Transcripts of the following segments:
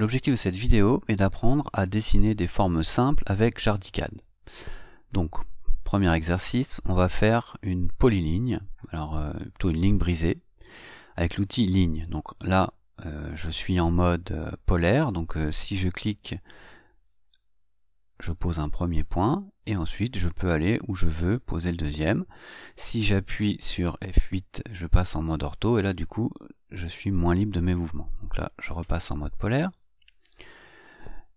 L'objectif de cette vidéo est d'apprendre à dessiner des formes simples avec Jardicad. Donc, premier exercice, on va faire une polyligne, alors euh, plutôt une ligne brisée, avec l'outil ligne. Donc là, euh, je suis en mode euh, polaire, donc si je clique, je pose un premier point, et ensuite je peux aller où je veux poser le deuxième. Si j'appuie sur F8, je passe en mode ortho, et là du coup, je suis moins libre de mes mouvements. Donc là, je repasse en mode polaire.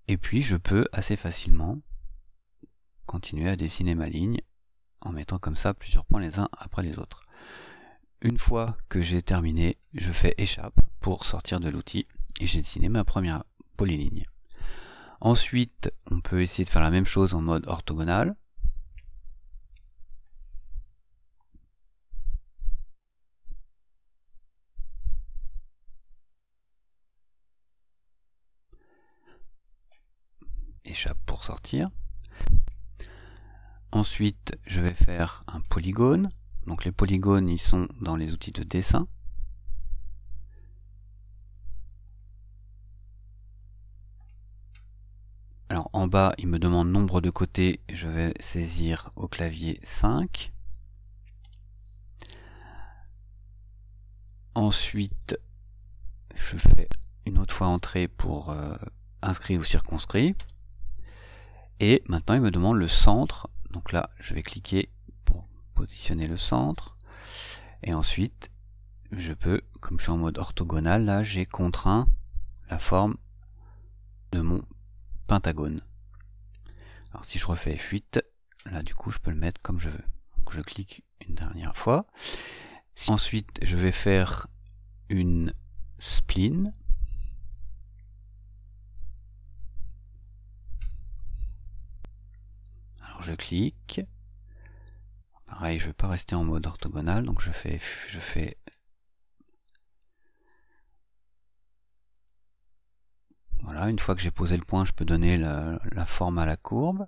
Et puis je peux assez facilement continuer à dessiner ma ligne en mettant comme ça plusieurs points les uns après les autres. Une fois que j'ai terminé, je fais échappe pour sortir de l'outil et j'ai dessiné ma première polyligne. Ensuite, on peut essayer de faire la même chose en mode orthogonal. échappe pour sortir. Ensuite, je vais faire un polygone. Donc les polygones, ils sont dans les outils de dessin. Alors en bas, il me demande nombre de côtés, je vais saisir au clavier 5. Ensuite, je fais une autre fois entrée pour euh, inscrire inscrit ou circonscrit. Et maintenant, il me demande le centre. Donc là, je vais cliquer pour positionner le centre. Et ensuite, je peux, comme je suis en mode orthogonal, là, j'ai contraint la forme de mon pentagone. Alors si je refais F8, là du coup je peux le mettre comme je veux. Donc je clique une dernière fois. Ensuite je vais faire une spline. je clique. Pareil, je ne vais pas rester en mode orthogonal, donc je fais, je fais Voilà, une fois que j'ai posé le point, je peux donner la, la, forme à la courbe.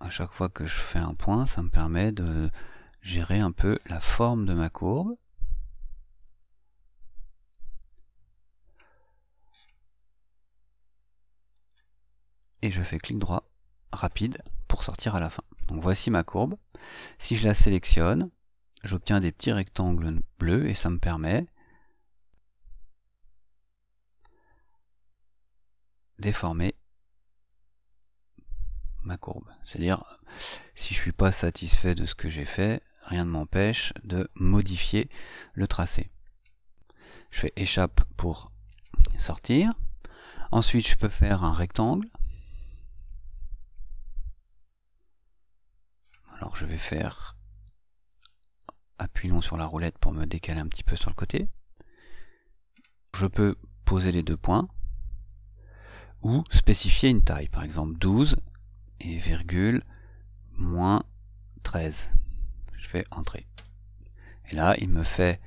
À chaque fois que je fais un point, ça me permet de gérer un peu la forme de ma courbe. Et je fais clic droit rapide pour sortir à la fin. Donc voici ma courbe. Si je la sélectionne, j'obtiens des petits rectangles bleus et ça me permet déformer ma courbe. C'est-à-dire, si je ne suis pas satisfait de ce que j'ai fait, rien ne m'empêche de modifier le tracé. Je fais échappe pour sortir. Ensuite, je peux faire un rectangle je vais faire appuyons sur la roulette pour me décaler un petit peu sur le côté. Je peux poser les deux points ou spécifier une taille, par exemple 12 et virgule moins 13. Je fais entrer. Et là, il me fait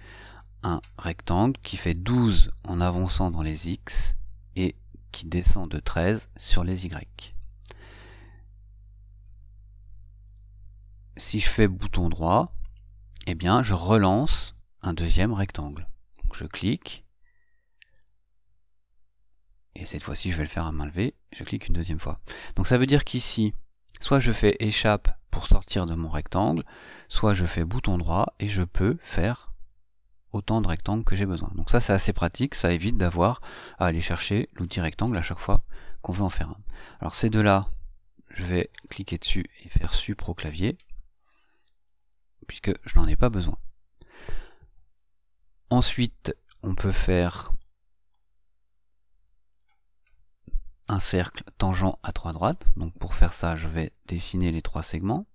un rectangle qui fait 12 en avançant dans les X et qui descend de 13 sur les Y. si je fais bouton droit, eh bien, je relance un deuxième rectangle. Donc, je clique. Et cette fois-ci, je vais le faire à main levée. Je clique une deuxième fois. Donc, ça veut dire qu'ici, soit je fais échappe pour sortir de mon rectangle, soit je fais bouton droit et je peux faire autant de rectangles que j'ai besoin. Donc ça, c'est assez pratique, ça évite d'avoir à aller chercher l'outil rectangle à chaque fois qu'on veut en faire un. Alors ces deux-là, je vais cliquer dessus et faire supro clavier puisque je n'en ai pas besoin. Ensuite, on peut faire un cercle tangent à trois droites. Donc pour faire ça, je vais dessiner les trois segments.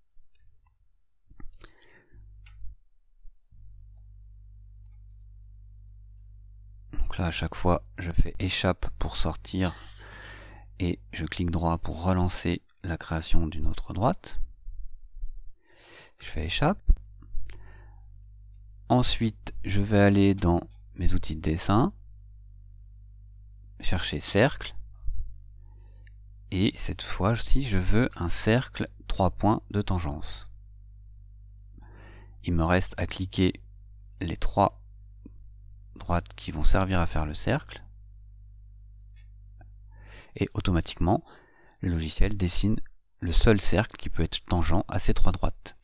Donc là, à chaque fois, je fais échappe pour sortir et je clique droit pour relancer la création d'une autre droite. Je fais échappe. Ensuite, je vais aller dans mes outils de dessin, chercher cercle. Et cette fois-ci, je veux un cercle trois points de tangence. Il me reste à cliquer les trois droites qui vont servir à faire le cercle. Et automatiquement, le logiciel dessine le seul cercle qui peut être tangent à ces trois droites.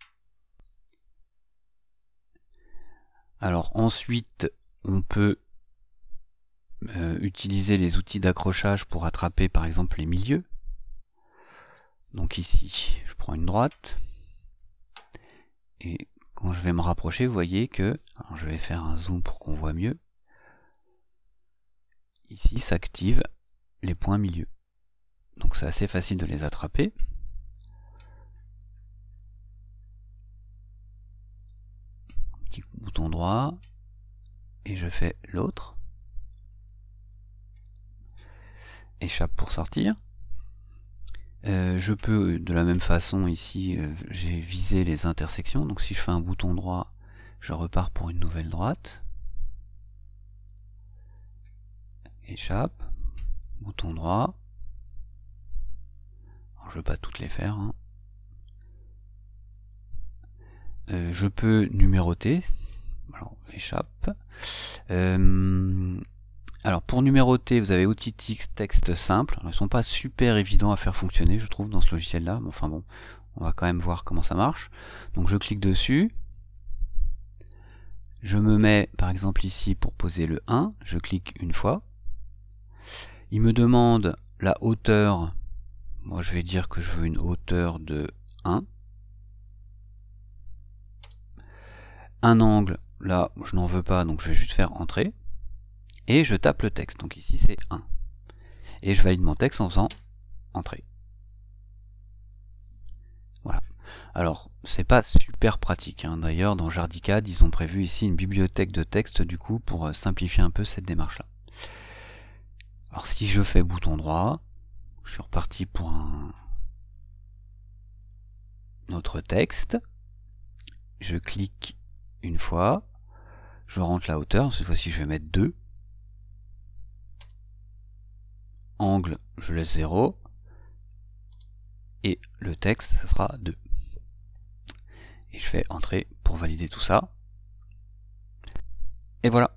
Alors ensuite, on peut euh, utiliser les outils d'accrochage pour attraper par exemple les milieux. Donc ici, je prends une droite. Et quand je vais me rapprocher, vous voyez que... je vais faire un zoom pour qu'on voit mieux. Ici s'activent les points milieux. Donc c'est assez facile de les attraper. bouton droit et je fais l'autre. Échappe pour sortir. Euh, je peux de la même façon ici, euh, j'ai visé les intersections, donc si je fais un bouton droit, je repars pour une nouvelle droite. Échappe, bouton droit. je ne veux pas toutes les faire. Hein. Euh, je peux numéroter. Alors, échappe. Euh, alors, pour numéroter, vous avez outil texte simple. Alors, ils sont pas super évidents à faire fonctionner, je trouve, dans ce logiciel-là. Mais enfin bon, on va quand même voir comment ça marche. Donc, je clique dessus. Je me mets, par exemple, ici pour poser le 1. Je clique une fois. Il me demande la hauteur. Moi, je vais dire que je veux une hauteur de 1. un angle, là je n'en veux pas, donc je vais juste faire entrer, et je tape le texte, donc ici c'est 1. Et je valide mon texte en faisant entrer. Voilà. Alors, c'est pas super pratique. Hein. D'ailleurs, dans Jardicad, ils ont prévu ici une bibliothèque de texte, du coup, pour euh, simplifier un peu cette démarche-là. Alors, si je fais bouton droit, je suis reparti pour un autre texte. Je clique une fois. Je rentre la hauteur, cette fois-ci je vais mettre 2. Angle, je laisse 0. Et le texte, ce sera 2. Et je fais entrer pour valider tout ça. Et voilà.